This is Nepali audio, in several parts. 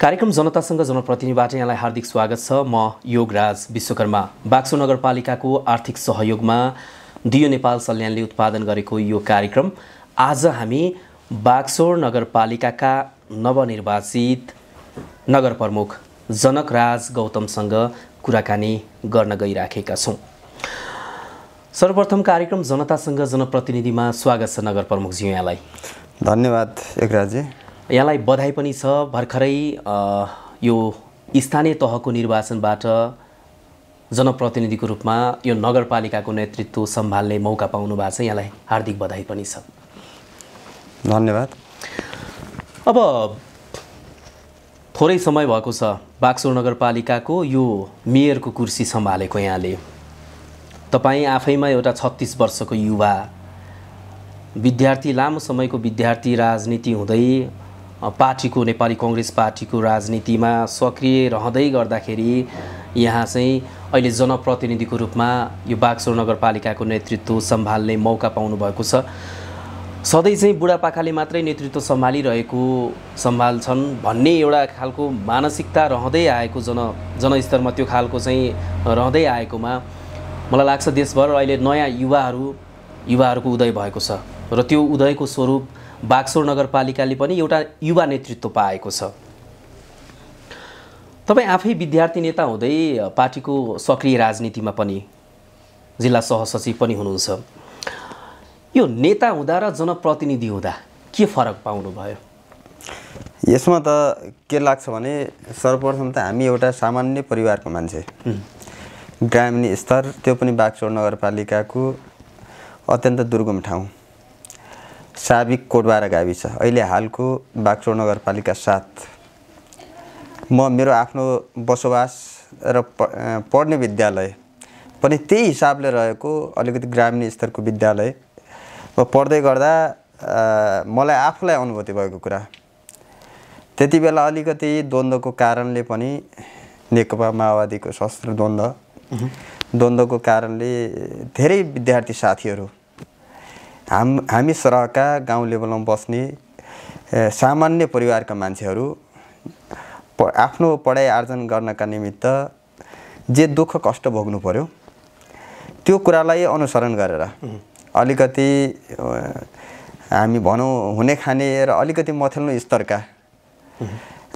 कार्यक्रम जनतासँग जनप्रतिनिधिबाट यहाँलाई हार्दिक स्वागत छ म योगराज विश्वकर्मा बाक्सो नगरपालिकाको आर्थिक सहयोगमा दियो नेपाल सल्यानले उत्पादन गरेको यो कार्यक्रम आज हामी बाक्सोर नगरपालिकाका नवनिर्वाचित नगर प्रमुख जनकराज गौतमसँग कुराकानी गर्न गइराखेका छौँ सर्वप्रथम कार्यक्रम जनतासँग जनप्रतिनिधिमा स्वागत छ नगर प्रमुखजी यहाँलाई धन्यवाद एकराजी यहाँलाई बधाई पनि छ भर्खरै यो स्थानीय तहको निर्वाचनबाट जनप्रतिनिधिको रूपमा यो नगरपालिकाको नेतृत्व सम्हाल्ने मौका पाउनु भएको छ यहाँलाई हार्दिक बधाई पनि छ धन्यवाद अब थोरै समय भएको छ बाक्सो नगरपालिकाको यो मेयरको कुर्सी सम्हालेको यहाँले तपाईँ आफैमा एउटा छत्तिस वर्षको युवा विद्यार्थी लामो समयको विद्यार्थी राजनीति हुँदै पार्टीको नेपाली कङ्ग्रेस पार्टीको राजनीतिमा सक्रिय रहँदै गर्दाखेरि यहाँ चाहिँ अहिले जनप्रतिनिधिको रूपमा यो बागसोर नगरपालिकाको नेतृत्व सम्हाल्ने मौका पाउनुभएको छ सधैँ चाहिँ बुढापाकाले मात्रै नेतृत्व सम्हालिरहेको सम्हाल्छन् भन्ने एउटा खालको मानसिकता रहँदै आएको जन जनस्तरमा त्यो खालको चाहिँ रहँदै आएकोमा मलाई लाग्छ देशभर अहिले नयाँ युवाहरू युवाहरूको उदय भएको छ र त्यो उदयको स्वरूप बागसोर नगरपालिकाले पनि एउटा युवा नेतृत्व पाएको छ तपाईँ आफै विद्यार्थी नेता हुँदै पार्टीको सक्रिय राजनीतिमा पनि जिल्ला सहसचिव पनि हुनुहुन्छ यो नेता हुँदा र जनप्रतिनिधि हुँदा के फरक पाउनुभयो यसमा त के लाग्छ भने सर्वप्रथम त हामी एउटा सामान्य परिवारको मान्छे ग्रामीण स्तर त्यो पनि बागचोर नगरपालिकाको अत्यन्त दुर्गम ठाउँ साबिक कोटबारा गाविस अहिले हालको बाक्सो नगरपालिका साथ म मेरो आफ्नो बसोबास र पढ्ने विद्यालय पनि त्यही हिसाबले रहेको अलिकति ग्रामीण स्तरको विद्यालय म पढ्दै गर्दा मलाई आफूलाई अनुभूति भएको कुरा त्यति बेला अलिकति द्वन्द्वको कारणले पनि नेकपा माओवादीको शस्त्र द्वन्द्व द्वन्द्वको कारणले धेरै विद्यार्थी साथीहरू हाम हामी सरहका गाउँ लेभलमा बस्ने सामान्य परिवारका मान्छेहरू प आफ्नो पढाइ आर्जन गर्नका निमित्त जे दुःख कष्ट भोग्नु पर्यो त्यो कुरालाई अनुसरण गरेर अलिकति हामी भनौँ हुने खाने र अलिकति मथेल्नु स्तरका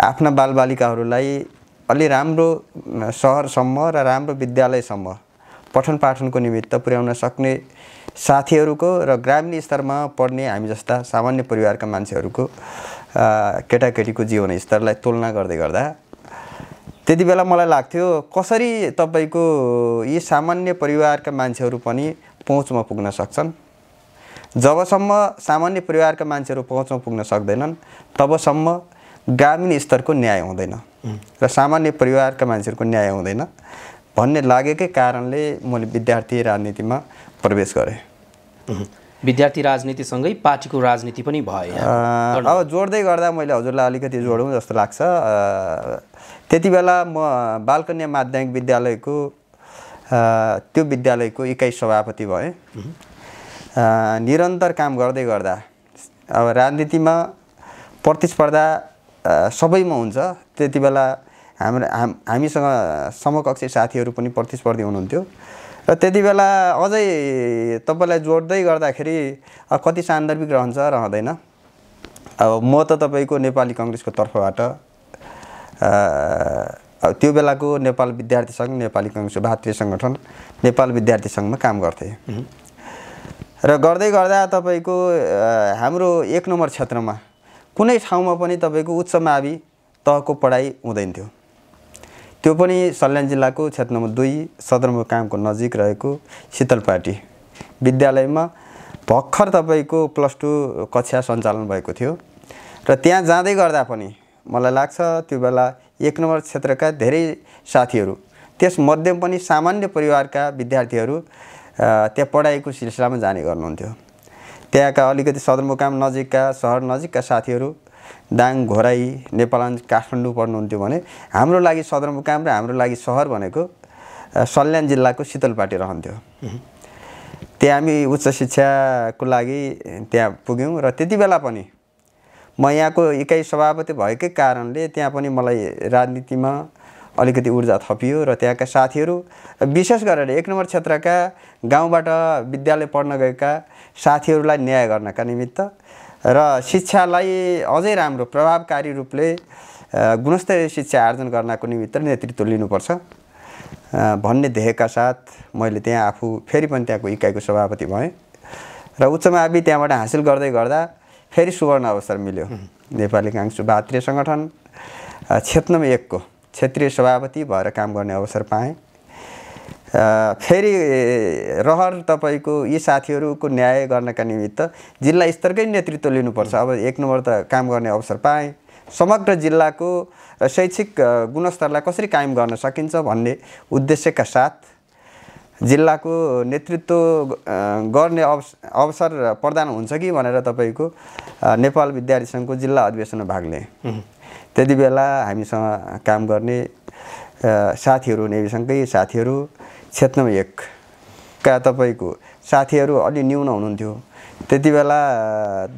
आफ्ना बालबालिकाहरूलाई अलि राम्रो सहरसम्म र राम्रो विद्यालयसम्म पठन पाठनको निमित्त पुर्याउन सक्ने साथीहरूको र ग्रामीण स्तरमा पढ्ने हामी जस्ता सामान्य परिवारका मान्छेहरूको केटाकेटीको जीवन स्तरलाई तुलना गर्दै गर्दा त्यति बेला मलाई लाग्थ्यो कसरी तपाईँको यी सामान्य परिवारका मान्छेहरू पनि पहुँचमा पुग्न सक्छन् जबसम्म सामान्य परिवारका मान्छेहरू पहुँचमा पुग्न सक्दैनन् तबसम्म ग्रामीण स्तरको न्याय हुँदैन र सामान्य परिवारका मान्छेहरूको न्याय हुँदैन भन्ने लागेकै कारणले मैले विद्यार्थी राजनीतिमा प्रवेश गरेँ विद्यार्थी राजनीतिसँगै पार्टीको राजनीति पनि भयो अब जोड्दै गर्दा मैले हजुरलाई अलिकति जोडौँ जस्तो लाग्छ त्यति बेला म बालकन्या माध्यमिक विद्यालयको त्यो विद्यालयको इकाइ सभापति भएँ निरन्तर काम गर्दै गर्दा अब राजनीतिमा प्रतिस्पर्धा सबैमा हुन्छ त्यति बेला हाम्रो हामीसँग समकक्षी साथीहरू पनि प्रतिस्पर्धी हुनुहुन्थ्यो र त्यति बेला अझै तपाईँलाई जोड्दै गर्दाखेरि कति सान्दर्भिक रहन्छ रहँदैन अब म त तपाईँको नेपाली कङ्ग्रेसको तर्फबाट त्यो बेलाको नेपाल विद्यार्थी सङ्घ नेपाली कङ्ग्रेसको भातृ सङ्गठन नेपाल विद्यार्थी सङ्घमा काम गर्थेँ र गर्दै गर्दा तपाईँको हाम्रो एक नम्बर क्षेत्रमा कुनै ठाउँमा पनि तपाईँको उच्च मावि तहको पढाइ हुँदैन थियो त्यो पनि सल्यान जिल्लाको क्षेत्र नम्बर दुई सदरमुकामको नजिक रहेको शीतलपाटी विद्यालयमा भर्खर तपाईँको प्लस टू कक्षा सञ्चालन भएको थियो र त्यहाँ जाँदै गर्दा पनि मलाई लाग्छ त्यो बेला एक नम्बर क्षेत्रका धेरै साथीहरू त्यसमध्ये पनि सामान्य परिवारका विद्यार्थीहरू त्यहाँ पढाइको सिलसिलामा जाने गर्नुहुन्थ्यो त्यहाँका अलिकति सदरमुकाम नजिकका सहर नजिकका साथीहरू दाङ घोराई नेपाल काठमाडौँ पढ्नुहुन्थ्यो भने हाम्रो लागि सदरमुकाम र हाम्रो लागि सहर भनेको सल्यान जिल्लाको शीतलपाटी रहन्थ्यो त्यहाँ हामी उच्च शिक्षाको लागि त्यहाँ पुग्यौँ र त्यति बेला पनि म यहाँको इकाइ सभापति भएकै कारणले त्यहाँ पनि मलाई राजनीतिमा अलिकति ऊर्जा थपियो र त्यहाँका साथीहरू विशेष गरेर एक नम्बर क्षेत्रका गाउँबाट विद्यालय पढ्न गएका साथीहरूलाई न्याय गर्नका निमित्त र शिक्षालाई अझै राम्रो प्रभावकारी रूपले गुणस्तरीय शिक्षा आर्जन गर्नको निमित्त नेतृत्व लिनुपर्छ भन्ने ध्येयका साथ मैले त्यहाँ आफू फेरि पनि त्यहाँको इकाइको सभापति भएँ र उच्च मावि त्यहाँबाट हासिल गर्दै गर्दा फेरि सुवर्ण अवसर मिल्यो नेपाली काङ्सु भातृय सङ्गठन क्षेत्रम एकको क्षेत्रीय सभापति भएर काम गर्ने अवसर पाएँ फेरि रहर तपाईँको यी साथीहरूको न्याय गर्नका निमित्त जिल्ला स्तरकै नेतृत्व लिनुपर्छ अब एक नम्बर त काम गर्ने अवसर पाएँ समग्र जिल्लाको शैक्षिक गुणस्तरलाई कसरी कायम गर्न सकिन्छ भन्ने उद्देश्यका साथ जिल्लाको नेतृत्व गर्ने अवस अवसर प्रदान हुन्छ कि भनेर तपाईँको नेपाल विद्यार्थी सङ्घको जिल्ला अधिवेशनमा भाग लिएँ त्यति बेला हामीसँग काम गर्ने साथीहरू नेविसँगकै साथीहरू क्षेत्रमा एकका तपाईँको साथीहरू अलि न्यून हुनुहुन्थ्यो त्यति बेला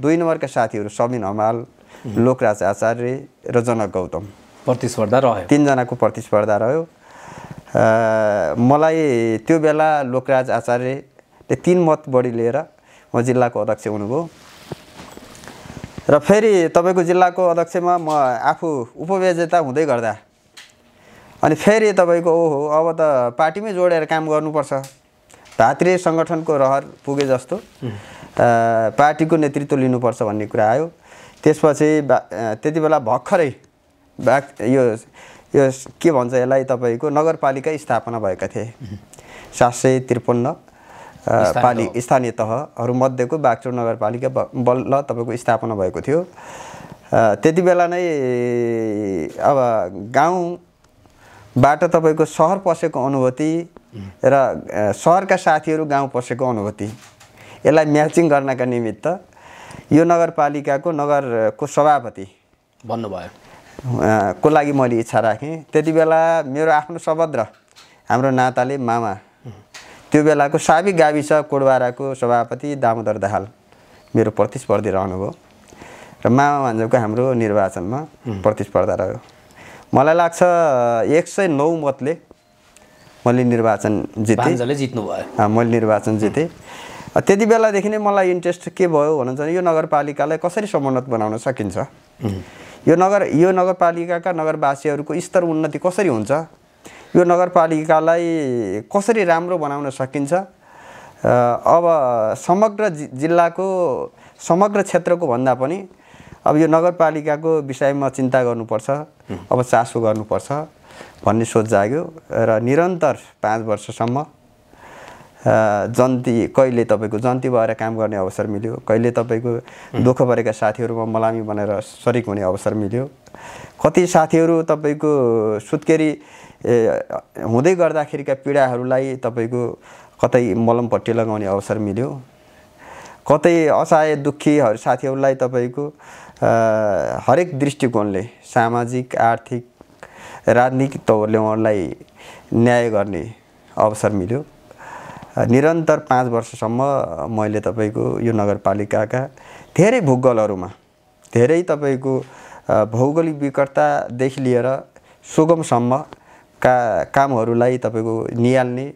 दुई नम्बरका साथीहरू सबिन हमाल लोकराज आचार्य र जनक गौतम प्रतिस्पर्धा रह्यो तिनजनाको प्रतिस्पर्धा रह्यो मलाई त्यो बेला लोकराज आचार्यले तिन मत बढी लिएर म जिल्लाको अध्यक्ष हुनुभयो र फेरि तपाईँको जिल्लाको अध्यक्षमा म आफू उपविजेता हुँदै गर्दा अनि फेरि तपाईँको ओहो अब त पार्टीमै जोडेर काम गर्नुपर्छ धात्री सङ्गठनको रहर पुगे जस्तो पार्टीको नेतृत्व लिनुपर्छ भन्ने कुरा आयो त्यसपछि बा त्यति बेला भर्खरै बा यो यो के भन्छ यसलाई तपाईँको नगरपालिका स्थापना भएका थिए सात सय त्रिपन्न पालि स्थानीय तहहरूमध्येको बागचोड नगरपालिका बल्ल तपाईँको स्थापना भएको थियो त्यति बेला नै अब गाउँ बाटो तपाईँको सहर पसेको अनुभूति र सहरका साथीहरू गाउँ पसेको अनुभूति यसलाई म्याचिङ गर्नका निमित्त यो नगरपालिकाको नगरको सभापति भन्नुभयो को लागि मैले इच्छा राखेँ त्यति बेला मेरो आफ्नो सभद्र हाम्रो नाताले मामा त्यो बेलाको साबिक गाविस कोडवाराको सभापति दामोदर दाहाल मेरो प्रतिस्पर्धी रहनुभयो र मामा भन्जको हाम्रो निर्वाचनमा प्रतिस्पर्धा रह्यो मलाई लाग्छ एक सय नौ मतले मैले निर्वाचन जितेँ जित्नु भयो मैले निर्वाचन जितेँ त्यति बेलादेखि नै मलाई इन्ट्रेस्ट के भयो भने यो नगरपालिकालाई कसरी समुन्नत बनाउन सकिन्छ यो नगर यो नगरपालिकाका नगरवासीहरूको स्तर उन्नति कसरी हुन्छ यो नगरपालिकालाई कसरी राम्रो बनाउन सकिन्छ अब समग्र जिल्लाको समग्र क्षेत्रको भन्दा पनि अब यो नगरपालिकाको विषयमा चिन्ता गर्नुपर्छ अब चासो गर्नुपर्छ भन्ने सोच जाग्यो र निरन्तर पाँच वर्षसम्म जन्ती कहिले तपाईँको जन्ती भएर काम गर्ने अवसर मिल्यो कहिले तपाईँको दुःख परेका साथीहरूमा मलामी बनेर सरिक हुने अवसर मिल्यो कति साथीहरू तपाईँको सुत्केरी हुँदै गर्दाखेरिका पीडाहरूलाई तपाईँको कतै मलमपट्टि लगाउने अवसर मिल्यो कतै असहाय दुःखीहरू साथीहरूलाई तपाईँको हरेक दृष्टिकोणले सामाजिक आर्थिक राजनीतिक तौरले उहाँहरूलाई न्याय गर्ने अवसर मिल्यो निरन्तर पाँच वर्षसम्म मैले तपाईँको यो नगरपालिकाका धेरै भूगोलहरूमा धेरै तपाईँको भौगोलिक विकटतादेखि लिएर सुगमसम्मका कामहरूलाई तपाईँको निहाल्ने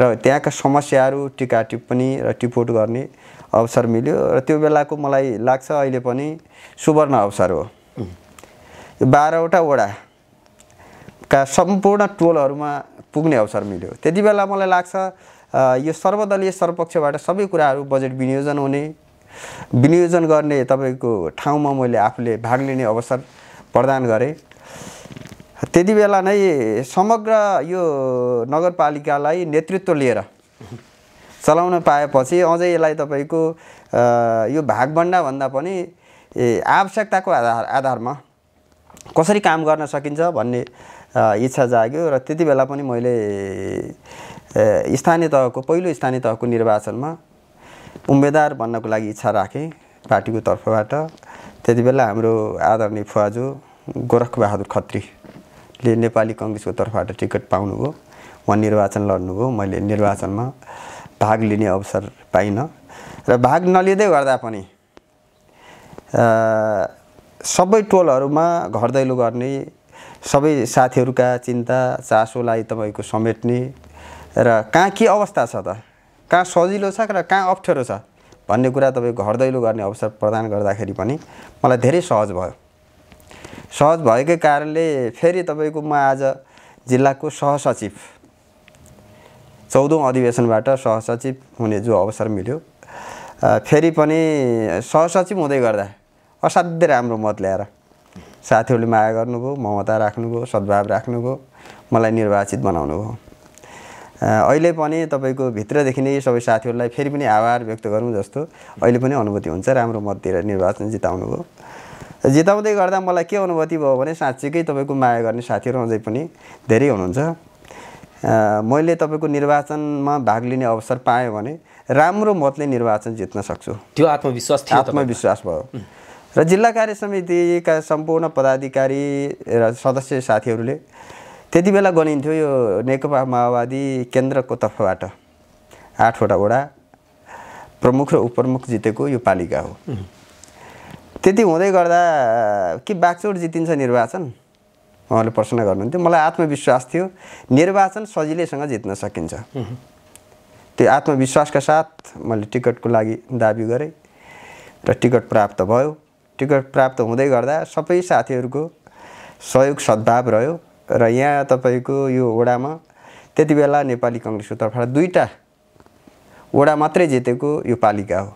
र त्यहाँका समस्याहरू टिका टिप्पणी र टिपोट गर्ने अवसर मिल्यो र त्यो बेलाको मलाई लाग्छ अहिले पनि सुवर्ण अवसर हो यो बाह्रवटा वडाका सम्पूर्ण टोलहरूमा पुग्ने अवसर मिल्यो त्यति बेला मलाई लाग्छ यो सर्वदलीय सर्वपक्षबाट सबै कुराहरू बजेट विनियोजन हुने विनियोजन गर्ने तपाईँको ठाउँमा मैले आफूले भाग लिने अवसर प्रदान गरेँ त्यति बेला नै समग्र यो नगरपालिकालाई नेतृत्व लिएर चलाउन पाएपछि अझै यसलाई तपाईँको यो भागभन्डाभन्दा पनि आवश्यकताको आधार आधारमा कसरी काम गर्न सकिन्छ भन्ने इच्छा जाग्यो र त्यति बेला पनि मैले स्थानीय तहको पहिलो स्थानीय तहको निर्वाचनमा उम्मेदवार बन्नको लागि इच्छा राखेँ पार्टीको तर्फबाट त्यति बेला हाम्रो आदरणीय फुवाजु गोरखबहादुर खत्रीले नेपाली कङ्ग्रेसको तर्फबाट टिकट पाउनुभयो उहाँ निर्वाचन लड्नुभयो मैले निर्वाचनमा भाग लिने अवसर पाइनँ र भाग नलिँदै गर्दा पनि सबै टोलहरूमा घर दैलो गर्ने सबै साथीहरूका चिन्ता चासोलाई तपाईँको समेट्ने र कहाँ के अवस्था छ त कहाँ सजिलो छ र कहाँ अप्ठ्यारो छ भन्ने कुरा तपाईँ घर दैलो गर्ने अवसर प्रदान गर्दाखेरि पनि मलाई धेरै सहज भयो सहज भएकै कारणले फेरि तपाईँको म आज जिल्लाको सहसचिव चौधौँ अधिवेशनबाट सहसचिव हुने जो अवसर मिल्यो फेरि पनि सहसचिव हुँदै गर्दा असाध्यै राम्रो मत ल्याएर साथीहरूले माया गर्नुभयो ममता राख्नुभयो सद्भाव राख्नुभयो मलाई निर्वाचित बनाउनु भयो अहिले पनि तपाईँको भित्रदेखि नै सबै साथीहरूलाई फेरि पनि आभार व्यक्त गरौँ जस्तो अहिले पनि अनुभूति हुन्छ राम्रो मत दिएर निर्वाचन जिताउनु भयो जिताउँदै गर्दा मलाई के अनुभूति भयो भने साँच्चीकै तपाईँको माया गर्ने साथीहरू अझै पनि धेरै हुनुहुन्छ मैले तपाईँको निर्वाचनमा भाग लिने अवसर पाएँ भने राम्रो मतले निर्वाचन जित्न सक्छु त्यो आत्मविश्वास थियो आत्मविश्वास भयो र जिल्ला कार्य समितिका सम्पूर्ण पदाधिकारी र सदस्य साथीहरूले त्यति बेला गनिन्थ्यो यो नेकपा माओवादी केन्द्रको तर्फबाट आठवटा वडा प्रमुख र उपप्रमुख जितेको यो पालिका हो त्यति हुँदै गर्दा के बागचोट जितिन्छ निर्वाचन उहाँले प्रश्न गर्नुहुन्थ्यो मलाई आत्मविश्वास थियो निर्वाचन सजिलैसँग जित्न सकिन्छ त्यो आत्मविश्वासका साथ मैले टिकटको लागि दाबी गरेँ र टिकट प्राप्त भयो टिकट प्राप्त हुँदै गर्दा सबै साथीहरूको सहयोग सद्भाव रह्यो र यहाँ तपाईँको यो वडामा त्यति बेला नेपाली कङ्ग्रेसको तर्फबाट दुईवटा वडा मात्रै जितेको यो पालिका हो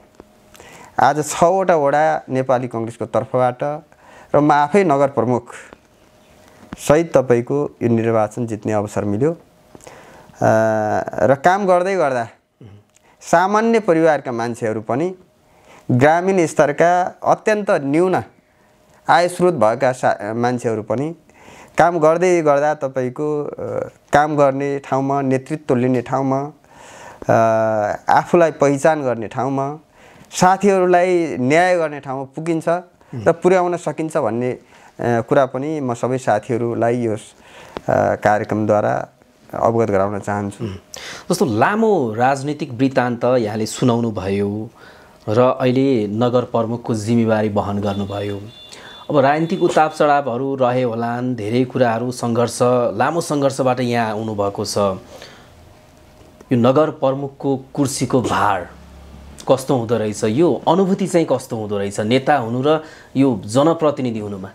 आज छवटा वडा नेपाली कङ्ग्रेसको तर्फबाट र म आफै नगर प्रमुख सहित तपाईँको यो निर्वाचन जित्ने अवसर मिल्यो र काम गर्दै गर्दा सामान्य परिवारका मान्छेहरू पनि ग्रामीण स्तरका अत्यन्त न्यून आयस्रोत भएका सा मान्छेहरू पनि काम गर्दै गर्दा तपाईँको काम गर्ने ठाउँमा नेतृत्व लिने ठाउँमा आफूलाई पहिचान गर्ने ठाउँमा साथीहरूलाई न्याय गर्ने ठाउँमा पुगिन्छ र पुर्याउन सकिन्छ भन्ने कुरा पनि म सबै साथीहरूलाई यो कार्यक्रमद्वारा अवगत गराउन चाहन्छु जस्तो लामो राजनीतिक वृत्तान्त यहाँले सुनाउनु भयो र अहिले नगर प्रमुखको जिम्मेवारी वहन गर्नुभयो अब राजनीतिक उताप चढावहरू रहे होलान् धेरै कुराहरू सङ्घर्ष लामो सङ्घर्षबाट यहाँ आउनुभएको छ यो नगर प्रमुखको कुर्सीको भार कस्तो हुँदो रहेछ यो अनुभूति चाहिँ कस्तो हुँदो रहेछ नेता हुनु र यो जनप्रतिनिधि हुनुमा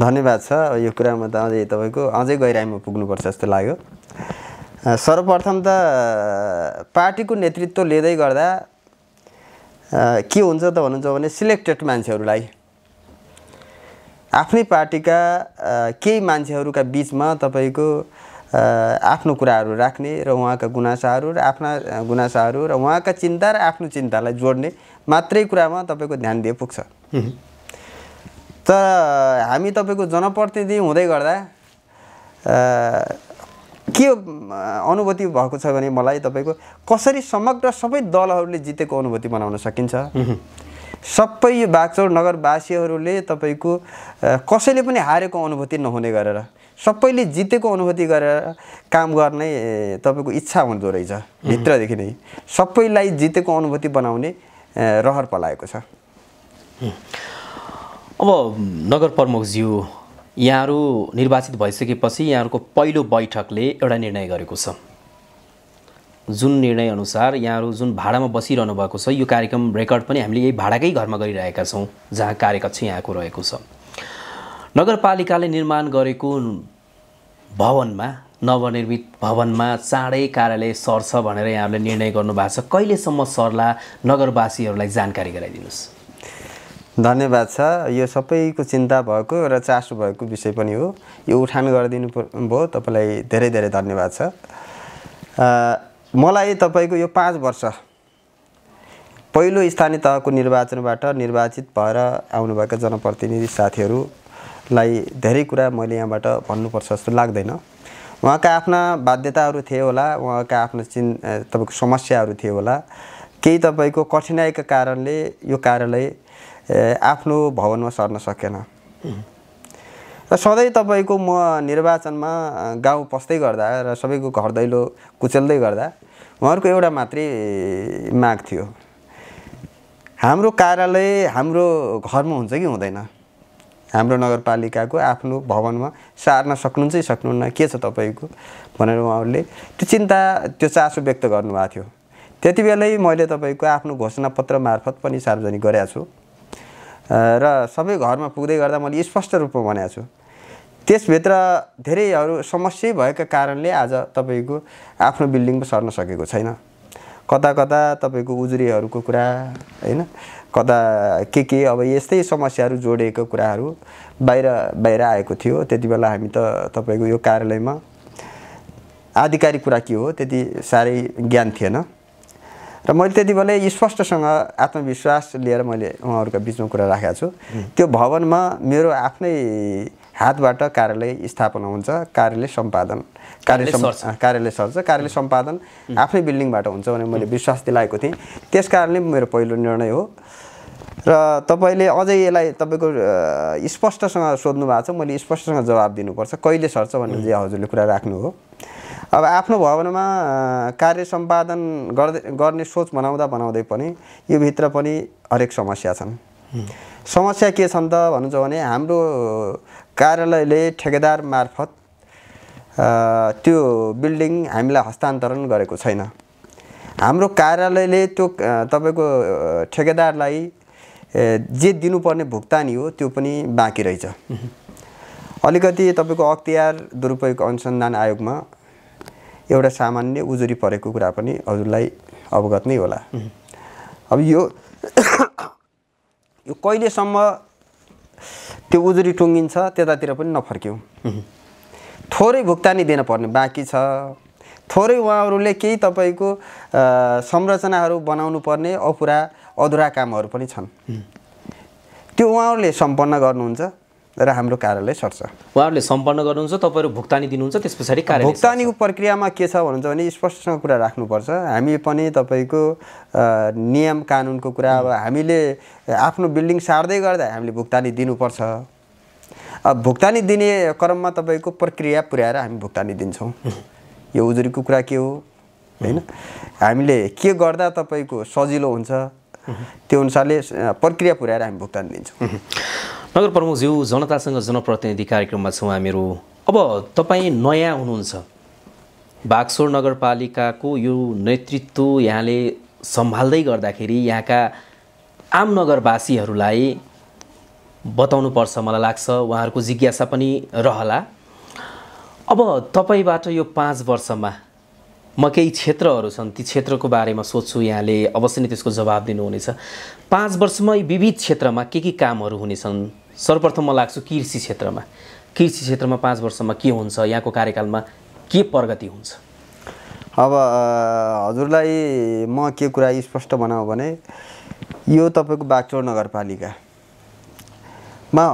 धन्यवाद छ यो कुरामा त अझै तपाईँको अझै गहिराइमा पुग्नुपर्छ जस्तो लाग्यो सर्वप्रथम त पार्टीको नेतृत्व लिँदै गर्दा के हुन्छ त भन्नुहुन्छ भने सिलेक्टेड मान्छेहरूलाई आफ्नै पार्टीका केही मान्छेहरूका बिचमा तपाईँको आफ्नो कुराहरू राख्ने र उहाँका गुनासाहरू र आफ्ना गुनासाहरू र उहाँका चिन्ता र आफ्नो चिन्तालाई जोड्ने मात्रै कुरामा तपाईँको ध्यान दिए पुग्छ तर हामी तपाईँको जनप्रतिनिधि हुँदै गर्दा के अनुभूति भएको छ भने मलाई तपाईँको कसरी समग्र सबै दलहरूले जितेको अनुभूति बनाउन सकिन्छ सबै यो बागचौर नगरवासीहरूले तपाईँको कसैले पनि हारेको अनुभूति नहुने गरेर सबैले जितेको अनुभूति गरेर काम गर्ने तपाईँको इच्छा हुँदो रहेछ भित्रदेखि नै सबैलाई जितेको अनुभूति बनाउने रहर पलाएको छ अब नगर प्रमुखज्यू यहाँहरू निर्वाचित भइसकेपछि यहाँहरूको पहिलो बैठकले एउटा निर्णय गरेको छ जुन निर्णय अनुसार यहाँहरू जुन भाडामा बसिरहनु भएको छ यो कार्यक्रम रेकर्ड पनि हामीले यही भाडाकै घरमा गरिरहेका छौँ जहाँ कार्यकक्ष यहाँको रहेको छ नगरपालिकाले निर्माण गरेको भवनमा नवनिर्मित भवनमा चाँडै कार्यालय सर्छ भनेर यहाँहरूले निर्णय गर्नुभएको छ कहिलेसम्म सर्ला नगरवासीहरूलाई जानकारी गराइदिनुहोस् धन्यवाद छ यो सबैको चिन्ता भएको र चासो भएको विषय पनि हो यो उठान गरिदिनु भयो तपाईँलाई धेरै धेरै धन्यवाद छ मलाई तपाईँको यो पाँच वर्ष पहिलो स्थानीय तहको निर्वाचनबाट निर्वाचित भएर आउनुभएका जनप्रतिनिधि साथीहरू लाई धेरै कुरा मैले यहाँबाट भन्नुपर्छ जस्तो लाग्दैन उहाँका आफ्ना बाध्यताहरू थिए होला उहाँका आफ्ना चिन् तपाईँको समस्याहरू थिए होला केही तपाईँको कठिनाइका कारणले यो कार्यालय आफ्नो भवनमा सर्न सकेन र सधैँ तपाईँको म निर्वाचनमा गाउँ पस्दै गर्दा र सबैको घर दैलो कुचेल्दै गर्दा उहाँहरूको एउटा मात्रै माग थियो हाम्रो कार्यालय हाम्रो घरमा हुन्छ कि हुँदैन हाम्रो नगरपालिकाको आफ्नो भवनमा सार्न सक्नुहुन्छ कि सक्नुहुन्न के छ तपाईँको भनेर उहाँहरूले त्यो चिन्ता त्यो चासो व्यक्त गर्नुभएको थियो त्यति बेलै मैले तपाईँको आफ्नो घोषणापत्र मार्फत पनि सार्वजनिक गरेका छु र सबै घरमा पुग्दै गर्दा मैले स्पष्ट रूपमा भनेको छु त्यसभित्र धेरैहरू समस्या भएका कारणले आज तपाईँको आफ्नो बिल्डिङमा सर्न सकेको छैन कता कता तपाईँको उजुरीहरूको कुरा होइन कता के के अब यस्तै समस्याहरू जोडिएको कुराहरू बाहिर बाहिर आएको थियो त्यति बेला हामी त तपाईँको यो कार्यालयमा आधिकारिक कुरा के हो त्यति साह्रै ज्ञान थिएन र मैले त्यति बेला स्पष्टसँग आत्मविश्वास लिएर मैले उहाँहरूका बिचमा कुरा राखेको छु त्यो भवनमा मेरो आफ्नै हातबाट कार्यालय स्थापना हुन्छ कार्यालय सम्पादन कार्य कार्यालय सर्छ कार्यालय सम्पादन आफ्नै बिल्डिङबाट हुन्छ भने मैले विश्वास दिलाएको थिएँ त्यस कारणले मेरो पहिलो निर्णय हो र तपाईँले अझै यसलाई तपाईँको स्पष्टसँग सोध्नु भएको छ मैले स्पष्टसँग जवाब दिनुपर्छ कहिले सर्छ भनेर जे हजुरले कुरा राख्नु हो अब आफ्नो भवनमा कार्य सम्पादन गर्दै गर्ने सोच बनाउँदा बनाउँदै पनि यो भित्र पनि हरेक समस्या छन् समस्या के छन् त भन्नुहुन्छ भने हाम्रो कार्यालयले ठेकेदार मार्फत त्यो बिल्डिङ हामीलाई हस्तान्तरण गरेको छैन हाम्रो कार्यालयले त्यो तपाईँको ठेकेदारलाई जे दिनुपर्ने भुक्तानी हो त्यो पनि बाँकी रहेछ अलिकति तपाईँको अख्तियार दुरुपयोग अनुसन्धान आयोगमा एउटा सामान्य उजुरी परेको कुरा पनि हजुरलाई अवगत नै होला अब यो यो कहिलेसम्म त्यो उजुरी टुङ्गिन्छ त्यतातिर पनि नफर्क्यौँ थोरै भुक्तानी दिनपर्ने बाँकी छ थोरै उहाँहरूले केही तपाईँको संरचनाहरू बनाउनु पर्ने अपुरा अधुरा कामहरू पनि छन् त्यो उहाँहरूले सम्पन्न गर्नुहुन्छ र हाम्रो कार्यालय सर्छ उहाँहरूले सम्पन्न गर्नुहुन्छ तपाईँहरू भुक्तानी दिनुहुन्छ त्यस पछाडि कार्य भुक्तानीको प्रक्रियामा के छ भन्नुहुन्छ भने स्पष्टसँग कुरा राख्नुपर्छ हामी पनि तपाईँको नियम कानुनको कुरा अब हामीले आफ्नो बिल्डिङ सार्दै गर्दा हामीले भुक्तानी दिनुपर्छ अब भुक्तानी दिने क्रममा तपाईँको प्रक्रिया पुर्याएर हामी भुक्तानी दिन्छौँ यो उजुरीको कुरा के हो होइन हामीले के गर्दा तपाईँको सजिलो हुन्छ त्यो अनुसारले प्रक्रिया पुर्याएर हामी भुक्तानी दिन्छौँ नगर प्रमुखज्यू जनतासँग जनप्रतिनिधि कार्यक्रममा छौँ हामीहरू अब तपाईँ नयाँ हुनुहुन्छ बागसोर नगरपालिकाको यो नेतृत्व यहाँले सम्हाल्दै गर्दाखेरि यहाँका आम नगरवासीहरूलाई बताउनुपर्छ मलाई लाग्छ उहाँहरूको जिज्ञासा पनि रहला अब तपाईँबाट यो पाँच वर्षमा म केही क्षेत्रहरू छन् ती क्षेत्रको बारेमा सोध्छु यहाँले अवश्य नै त्यसको जवाब दिनुहुनेछ पाँच वर्षमा यी विविध क्षेत्रमा के के कामहरू हुनेछन् सर्वप्रथम म लाग्छु कृषि क्षेत्रमा कृषि क्षेत्रमा पाँच वर्षमा के हुन्छ यहाँको कार्यकालमा के प्रगति हुन्छ अब हजुरलाई म के कुरा स्पष्ट बनाऊ भने यो तपाईँको बागचौर नगरपालिका मा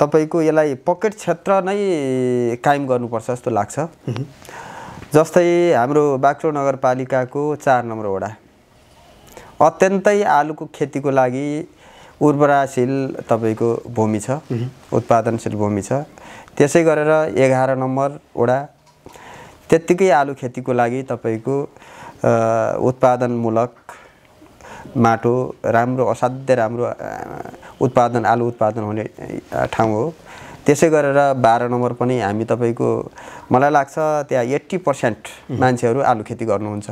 तपाईँको यसलाई पकेट क्षेत्र नै कायम गर्नुपर्छ जस्तो लाग्छ जस्तै हाम्रो बाक्लो नगरपालिकाको चार नम्बर वडा अत्यन्तै आलुको खेतीको लागि उर्वराशील तपाईँको भूमि छ उत्पादनशील भूमि छ त्यसै गरेर एघार नम्बर वडा त्यत्तिकै आलु खेतीको लागि तपाईँको उत्पादनमूलक माटो राम्रो असाध्य राम्रो उत्पादन आलु उत्पादन हुने ठाउँ हो त्यसै गरेर बाह्र नम्बर पनि हामी तपाईँको मलाई लाग्छ त्यहाँ एट्टी पर्सेन्ट मान्छेहरू आलु खेती गर्नुहुन्छ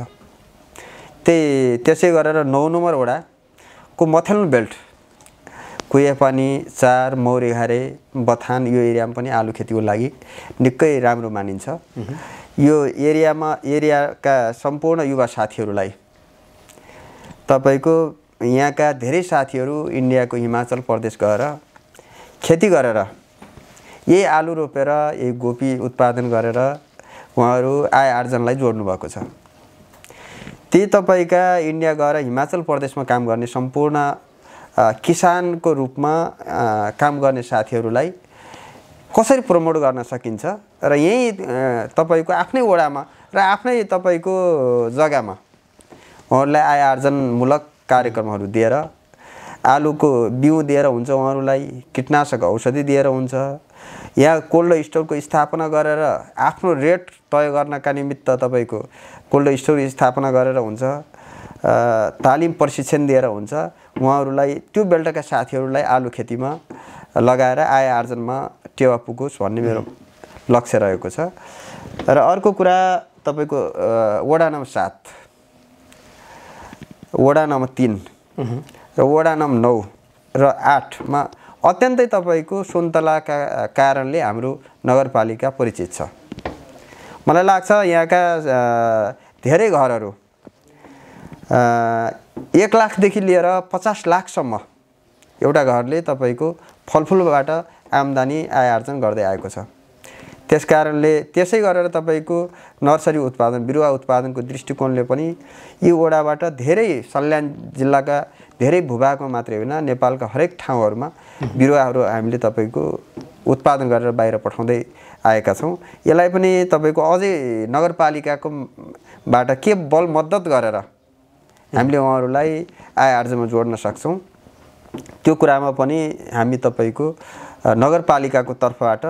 त्यही त्यसै गरेर नौ नम्बर को मथेल्लो बेल्ट कुयापानी चार मौरेघारे बथान यो एरियामा पनि आलु खेतीको लागि निकै राम्रो मानिन्छ यो एरियामा एरियाका सम्पूर्ण युवा साथीहरूलाई तपाईँको यहाँका धेरै साथीहरू इन्डियाको हिमाचल प्रदेश गएर खेती गरेर यही आलु रोपेर यही गोपी उत्पादन गरेर उहाँहरू आय आर्जनलाई जोड्नु भएको छ ती तपाईँका इन्डिया गएर हिमाचल प्रदेशमा काम गर्ने सम्पूर्ण किसानको रूपमा काम गर्ने साथीहरूलाई कसरी प्रमोट गर्न सकिन्छ र यहीँ तपाईँको आफ्नै वडामा र आफ्नै तपाईँको जग्गामा उहाँहरूलाई आय आर्जनमूलक कार्यक्रमहरू दिएर आलुको बिउ दिएर हुन्छ उहाँहरूलाई कीटनाशक औषधि दिएर हुन्छ यहाँ कोल्ड स्टोरको स्थापना गरेर आफ्नो रेट तय गर्नका निमित्त तपाईँको कोल्ड स्टोर स्थापना गरेर हुन्छ तालिम प्रशिक्षण दिएर हुन्छ उहाँहरूलाई त्यो बेल्टका साथीहरूलाई आलु खेतीमा लगाएर आय आर्जनमा टेवा पुगोस् भन्ने मेरो लक्ष्य रहेको छ र अर्को कुरा तपाईँको वडा नम्बर सात वडा नम्बर तिन र वडा नम्बर नौ र आठमा अत्यन्तै तपाईँको सुन्तलाका कारणले हाम्रो नगरपालिका परिचित छ मलाई लाग्छ यहाँका धेरै घरहरू एक लाखदेखि लिएर पचास लाखसम्म एउटा घरले तपाईँको फलफुलबाट आम्दानी आय आर्जन गर्दै आएको छ त्यस कारणले त्यसै गरेर तपाईँको नर्सरी उत्पादन बिरुवा उत्पादनको दृष्टिकोणले पनि यी वडाबाट धेरै सल्यान जिल्लाका धेरै भूभागमा मात्रै होइन नेपालका हरेक ठाउँहरूमा बिरुवाहरू हामीले तपाईँको उत्पादन गरेर बाहिर पठाउँदै आएका छौँ यसलाई पनि तपाईँको अझै नगरपालिकाको बाट के बल मद्दत गरेर हामीले उहाँहरूलाई आय आर्जमा जोड्न सक्छौँ त्यो कुरामा पनि हामी तपाईँको नगरपालिकाको तर्फबाट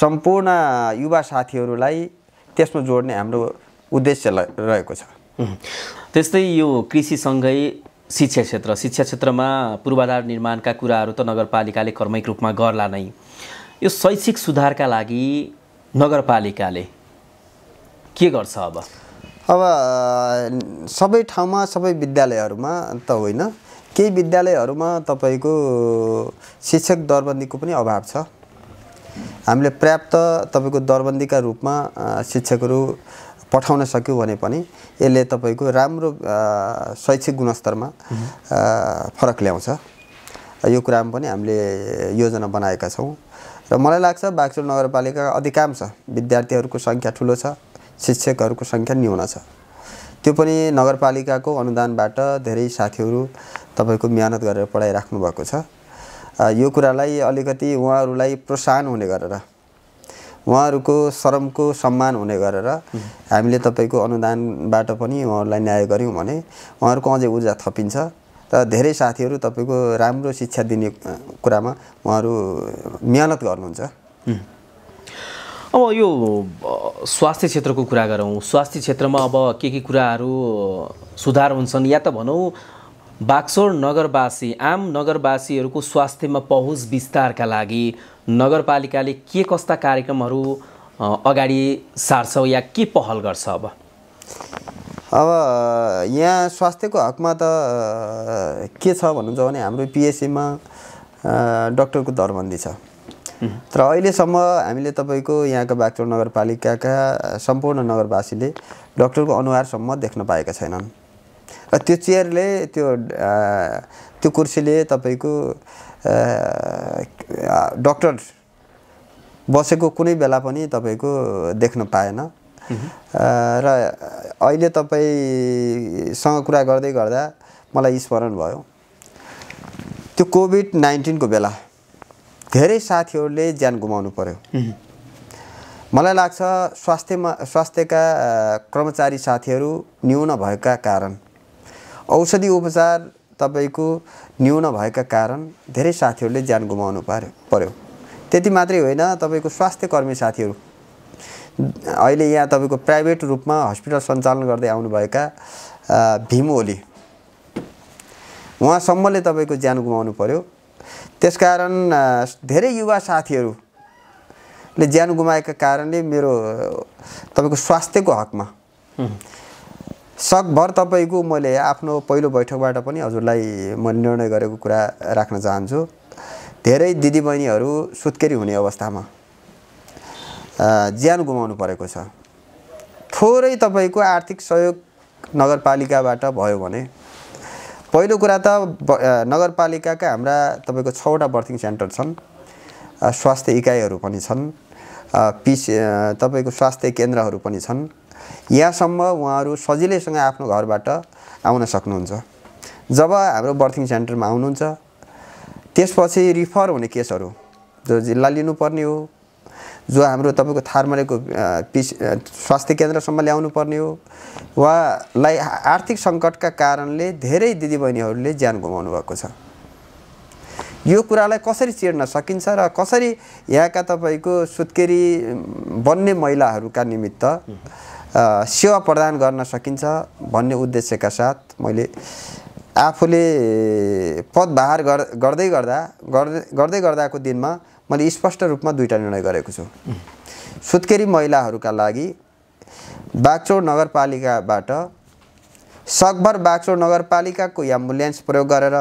सम्पूर्ण युवा साथीहरूलाई त्यसमा जोड्ने हाम्रो उद्देश्य रहेको छ त्यस्तै यो कृषिसँगै शिक्षा क्षेत्र शिक्षा क्षेत्रमा पूर्वाधार निर्माणका कुराहरू त नगरपालिकाले कर्मिक रूपमा गर्ला नै यो शैक्षिक सुधारका लागि नगरपालिकाले के गर्छ अब अब सबै ठाउँमा सबै विद्यालयहरूमा त होइन केही विद्यालयहरूमा तपाईँको शिक्षक दरबन्दीको पनि अभाव छ हामीले पर्याप्त तपाईँको दरबन्दीका रूपमा शिक्षकहरू पठाउन सक्यौँ भने पनि यसले तपाईँको राम्रो शैक्षिक गुणस्तरमा फरक ल्याउँछ यो कुरामा पनि हामीले योजना बनाएका छौँ र मलाई लाग्छ बागचोड नगरपालिका अधिकांश विद्यार्थीहरूको सङ्ख्या ठुलो छ शिक्षकहरूको सङ्ख्या न्यून छ त्यो पनि नगरपालिकाको अनुदानबाट धेरै साथीहरू तपाईँको मिहिनेत गरेर पढाइराख्नु भएको छ यो कुरालाई अलिकति उहाँहरूलाई प्रोत्साहन हुने गरेर उहाँहरूको श्रमको सम्मान हुने गरेर हामीले तपाईँको अनुदानबाट पनि उहाँहरूलाई न्याय गऱ्यौँ भने उहाँहरूको अझै ऊर्जा थपिन्छ र धेरै साथीहरू तपाईँको राम्रो शिक्षा दिने कुरामा उहाँहरू मिहिनेत गर्नुहुन्छ अब यो स्वास्थ्य क्षेत्रको कुरा गरौँ स्वास्थ्य क्षेत्रमा अब के के कुराहरू सुधार हुन्छन् या त भनौँ बाक्सोर नगरवासी आम नगरवासीहरूको स्वास्थ्यमा पहुँच विस्तारका लागि नगरपालिकाले के कस्ता कार्यक्रमहरू अगाडि सार्छ या के पहल गर्छ अब अब यहाँ स्वास्थ्यको हकमा त के छ भन्नुहुन्छ भने हाम्रो पिएचसीमा डक्टरको दरबन्दी छ तर अहिलेसम्म हामीले तपाईँको यहाँको बाक्सोर नगरपालिकाका सम्पूर्ण नगरवासीले डक्टरको अनुहारसम्म देख्न पाएका छैनन् र त्यो चेयरले त्यो त्यो कुर्सीले तपाईँको डक्टर बसेको कुनै बेला पनि तपाईँको देख्न पाएन र अहिले तपाईँसँग कुरा गर्दै गर्दा मलाई स्मरण भयो त्यो कोभिड नाइन्टिनको बेला धेरै साथीहरूले ज्यान गुमाउनु पर्यो मलाई लाग्छ स्वास्थ्यमा स्वास्थ्यका कर्मचारी साथीहरू न्यून भएका कारण औषधि उपचार तपाईँको न्यून भएका कारण धेरै साथीहरूले ज्यान गुमाउनु पऱ्यो पऱ्यो त्यति मात्रै होइन तपाईँको स्वास्थ्य कर्मी साथीहरू अहिले यहाँ तपाईँको प्राइभेट रूपमा हस्पिटल सञ्चालन गर्दै आउनुभएका भीम ओली उहाँसम्मले तपाईँको ज्यान गुमाउनु पर्यो त्यसकारण धेरै युवा साथीहरूले ज्यान गुमाएका कारणले मेरो तपाईँको स्वास्थ्यको हकमा सकभर तपाईँको मैले आफ्नो पहिलो बैठकबाट पनि हजुरलाई म निर्णय गरेको कुरा राख्न चाहन्छु धेरै दिदीबहिनीहरू सुत्केरी हुने अवस्थामा ज्यान गुमाउनु परेको छ थोरै तपाईँको आर्थिक सहयोग नगरपालिकाबाट भयो भने पहिलो कुरा त नगरपालिकाका हाम्रा तपाईँको छवटा बर्थिङ सेन्टर छन् स्वास्थ्य इकाइहरू पनि छन् पिस तपाईँको स्वास्थ्य केन्द्रहरू पनि छन् यहाँसम्म उहाँहरू सजिलैसँग आफ्नो घरबाट आउन सक्नुहुन्छ जब हाम्रो बर्थिङ सेन्टरमा आउनुहुन्छ त्यसपछि रिफर हुने केसहरू जो जिल्ला लिनुपर्ने हो जो हाम्रो तपाईँको थार्मरेको पिस स्वास्थ्य केन्द्रसम्म ल्याउनु पर्ने हो उहाँलाई आर्थिक सङ्कटका कारणले धेरै दिदीबहिनीहरूले ज्यान गुमाउनु भएको छ यो कुरालाई कसरी चिर्न सकिन्छ र कसरी यहाँका तपाईँको सुत्केरी बन्ने महिलाहरूका निमित्त सेवा प्रदान गर्न सकिन्छ भन्ने उद्देश्यका साथ मैले आफूले पदभार गर्दै गर्दा गर्दै गर्दाको दिनमा मैले स्पष्ट रूपमा दुईवटा निर्णय गरेको छु सुत्केरी महिलाहरूका लागि बागचोड नगरपालिकाबाट सकभर बागचोड नगरपालिकाको एम्बुलेन्स प्रयोग गरेर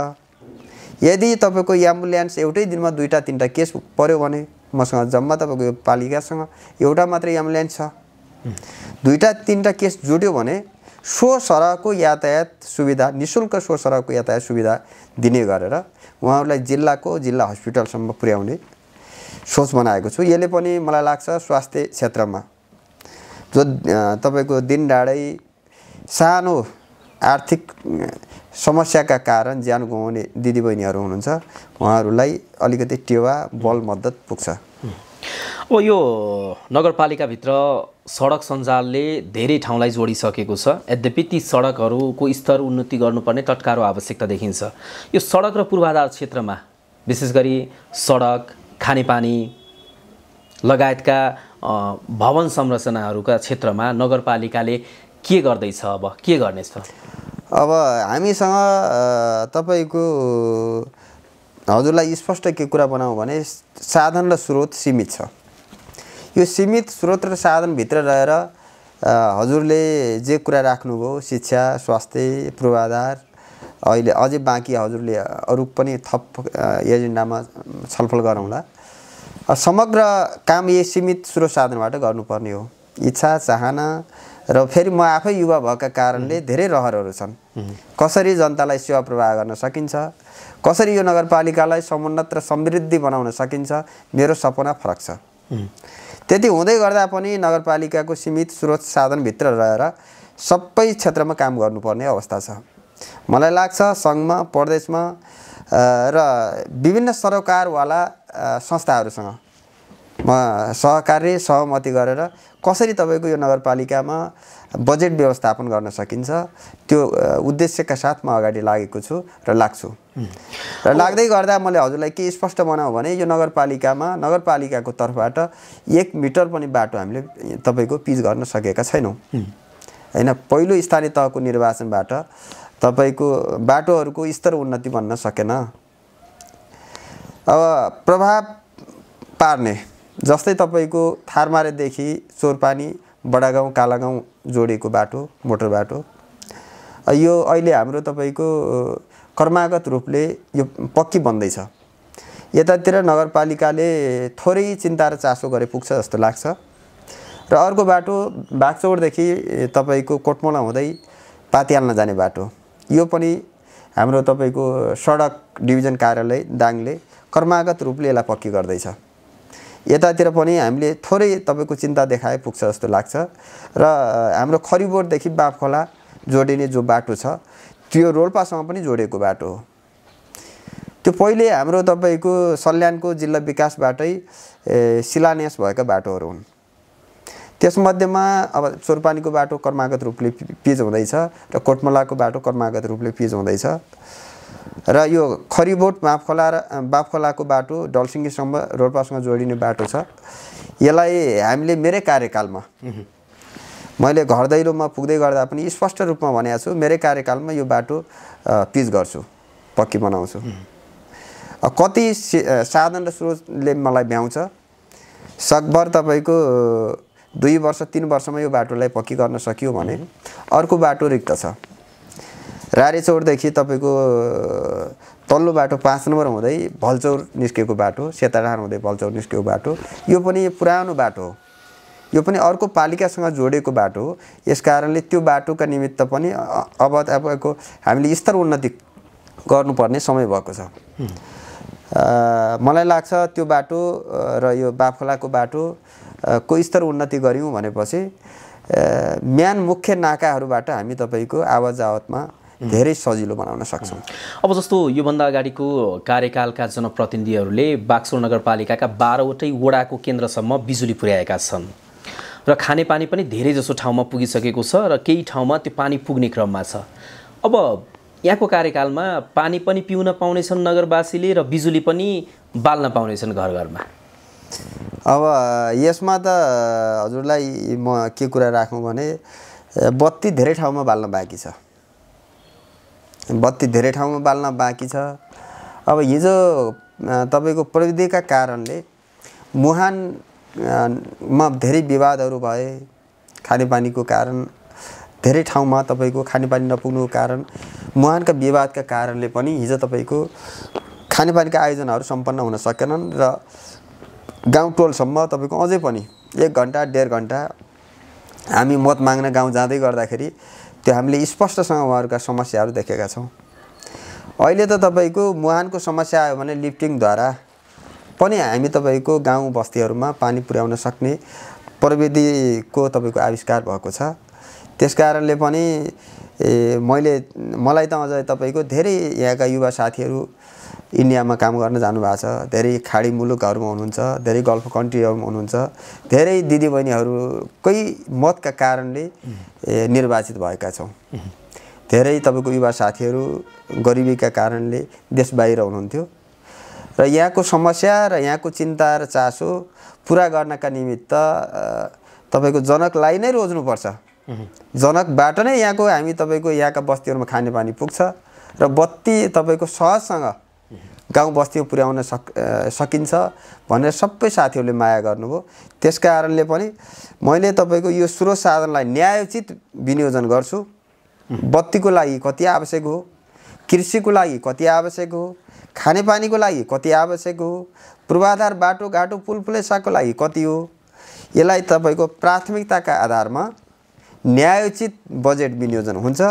यदि तपाईँको एम्बुलेन्स एउटै दिनमा दुईवटा तिनवटा केस पऱ्यो भने मसँग जम्मा तपाईँको यो पालिकासँग एउटा मात्रै एम्बुलेन्स छ दुईवटा तिनवटा केस जोड्यो भने सो सरहको यातायात सुविधा नि शुल्क सो सरहको यातायात सुविधा दिने गरेर उहाँहरूलाई जिल्लाको जिल्ला हस्पिटलसम्म पुर्याउने सोच बनाएको छु यसले पनि मलाई लाग्छ स्वास्थ्य क्षेत्रमा जो तपाईँको दिन डाँडै सानो आर्थिक समस्याका कारण ज्यान गुमाउने दिदीबहिनीहरू हुनुहुन्छ उहाँहरूलाई अलिकति टेवा बल मद्दत पुग्छ अब यो नगरपालिकाभित्र सडक सञ्जालले धेरै ठाउँलाई जोडिसकेको छ यद्यपि ती सडकहरूको स्तर उन्नति गर्नुपर्ने टटकारो आवश्यकता देखिन्छ यो सडक र पूर्वाधार क्षेत्रमा विशेष गरी सडक खानेपानी लगायतका भवन संरचनाहरूका क्षेत्रमा नगरपालिकाले के गर्दैछ अब के गर्नेछ अब हामीसँग तपाईँको हजुरलाई स्पष्ट के कुरा बनाऊँ भने साधन र स्रोत सीमित छ यो सीमित स्रोत र साधनभित्र रहेर हजुरले जे कुरा राख्नुभयो शिक्षा स्वास्थ्य पूर्वाधार अहिले अझै बाँकी हजुरले अरू पनि थप एजेन्डामा छलफल गरौँला समग्र काम यही सीमित स्रोत साधनबाट गर्नुपर्ने हो इच्छा चाहना र फेरि म आफै युवा भएका कारणले धेरै रहरहरू छन् कसरी जनतालाई सेवा प्रवाह गर्न सकिन्छ कसरी यो नगरपालिकालाई समुन्नत र समृद्धि बनाउन सकिन्छ मेरो सपना फरक छ त्यति हुँदै गर्दा पनि नगरपालिकाको सीमित स्रोत साधनभित्र रहेर सबै क्षेत्रमा काम गर्नुपर्ने अवस्था छ मलाई लाग्छ सङ्घमा प्रदेशमा र विभिन्न सरकारवाला संस्थाहरूसँग म सहकार्य सहमति गरेर कसरी तपाईँको यो नगरपालिकामा बजेट व्यवस्थापन गर्न सकिन्छ त्यो उद्देश्यका साथ म अगाडि लागेको छु र लाग्छु र लाग्दै गर्दा मैले हजुरलाई के स्पष्ट बनाऊ भने यो नगरपालिकामा नगरपालिकाको तर्फबाट एक मिटर पनि बाटो हामीले तपाईँको पिच गर्न सकेका छैनौँ होइन पहिलो स्थानीय तहको निर्वाचनबाट तपाईँको बाटोहरूको स्तर उन्नति बन्न सकेन अब प्रभाव पार्ने जस्तै तपाईँको थारमारेदेखि चोरपानी बडागाउँ कालागाउँ जोडिएको बाटो मोटर बाटो यो अहिले हाम्रो तपाईँको कर्मागत रूपले यो पक्की बन्दैछ यतातिर नगरपालिकाले थोरै चिन्ता र चासो गरे पुग्छ जस्तो लाग्छ र अर्को बाटो बागचौरदेखि तपाईँको कोटमोला हुँदै पातिहाल्न जाने बाटो यो पनि हाम्रो तपाईँको सडक डिभिजन कार्यालय दाङले कर्मागत रूपले यसलाई पक्की गर्दैछ यतातिर पनि हामीले थोरै तपाईँको चिन्ता देखाए पुग्छ जस्तो लाग्छ र हाम्रो खरिबोटदेखि बाफखोला जोडिने जो बाटो छ त्यो रोल्पासँग पनि जोडिएको बाटो हो त्यो पहिले हाम्रो तपाईँको सल्यानको जिल्ला विकासबाटै शिलान्यास भएका बाटोहरू हुन् त्यसमध्येमा अब चोरपानीको बाटो कर्मागत रूपले पिज हुँदैछ र कोटमलाको बाटो कर्मागत रूपले पिज हुँदैछ र यो खरिबोट बाफखोला र बाफखोलाको बाटो डल्सिङ्गीसम्म रोल्पासँग जोडिने बाटो छ यसलाई हामीले मेरै कार्यकालमा मैले घर दैलोमा पुग्दै गर्दा पनि स्पष्ट रूपमा भनेको छु मेरै कार्यकालमा यो बाटो पिच गर्छु पक्की बनाउँछु कति साधन र स्रोतले मलाई भ्याउँछ सकभर तपाईँको दुई वर्ष तिन वर्षमा यो बाटोलाई पक्की गर्न सकियो भने अर्को बाटो रिक्त छ रारेचौरदेखि तपाईँको तल्लो बाटो पाँच नम्बर हुँदै भल्चौर निस्केको बाटो सेताडार हुँदै भल्चौर निस्केको बाटो यो पनि पुरानो बाटो हो यो पनि अर्को पालिकासँग जोडिएको बाटो हो यस कारणले त्यो बाटोका निमित्त पनि अब तपाईँको हामीले स्तर उन्नति गर्नुपर्ने समय भएको छ मलाई लाग्छ त्यो बाटो र यो बाफलाको बाटो को स्तर उन्नति गऱ्यौँ भनेपछि म्यान मुख्य नाकाहरूबाट हामी तपाईँको आवाजावतमा धेरै सजिलो बनाउन सक्छौँ अब जस्तो योभन्दा अगाडिको कार्यकालका जनप्रतिनिधिहरूले बाक्सो नगरपालिकाका बाह्रवटै वडाको केन्द्रसम्म बिजुली पुर्याएका छन् र खानेपानी पनि धेरै जसो ठाउँमा पुगिसकेको छ र केही ठाउँमा त्यो पानी पुग्ने क्रममा छ अब यहाँको कार्यकालमा पानी पनि पिउन पाउनेछन् नगरवासीले र बिजुली पनि बाल्न पाउनेछन् घर घरमा अब यसमा त हजुरलाई म के कुरा राखौँ भने बत्ती धेरै ठाउँमा बाल्न बाँकी छ बत्ती धेरै ठाउँमा बाल्न बाँकी छ अब हिजो तपाईँको प्रविधिका कारणले मुहान मा धेरै विवादहरू भए खानेपानीको कारण धेरै ठाउँमा तपाईँको खानेपानी नपुग्नुको कारण मुहानका विवादका कारणले पनि हिजो तपाईँको खानेपानीका आयोजनाहरू सम्पन्न हुन सकेनन् र गाउँ टोलसम्म तपाईँको अझै पनि एक घन्टा डेढ घन्टा हामी मत माग्न गाउँ जाँदै गर्दाखेरि त्यो हामीले स्पष्टसँग उहाँहरूका समस्याहरू देखेका छौँ अहिले त तपाईँको मुहानको समस्या आयो भने लिफ्टिङद्वारा पनि हामी तपाईँको गाउँ बस्तीहरूमा पानी पुर्याउन सक्ने प्रविधिको तपाईँको आविष्कार भएको छ त्यस कारणले पनि मैले मलाई त अझ तपाईँको धेरै यहाँका युवा साथीहरू इन्डियामा काम गर्न जानुभएको छ धेरै खाडी मुलुकहरूमा हुनुहुन्छ धेरै गल्फ कन्ट्रीहरूमा हुनुहुन्छ धेरै दिदीबहिनीहरूकै मतका कारणले निर्वाचित भएका छौँ धेरै तपाईँको युवा साथीहरू गरिबीका कारणले देश बाहिर हुनुहुन्थ्यो र यहाँको समस्या र यहाँको चिन्ता र चासो पुरा गर्नका निमित्त तपाईँको जनकलाई नै रोज्नुपर्छ जनकबाट नै यहाँको हामी तपाईँको यहाँका बस्तीहरूमा खानेपानी पुग्छ र बत्ती तपाईँको सहजसँग गाउँ बस्तीमा पुर्याउन सक सकिन्छ भनेर सबै साथीहरूले माया गर्नुभयो त्यस कारणले पनि मैले तपाईँको यो स्रोत साधनलाई न्यायोचित विनियोजन गर्छु बत्तीको लागि कति आवश्यक हो कृषिको लागि कति आवश्यक हो खानेपानीको लागि कति आवश्यक हो पूर्वाधार बाटोघाटो पुलपुलेसाको लागि कति हो यसलाई तपाईँको प्राथमिकताका आधारमा न्यायोचित बजेट विनियोजन हुन्छ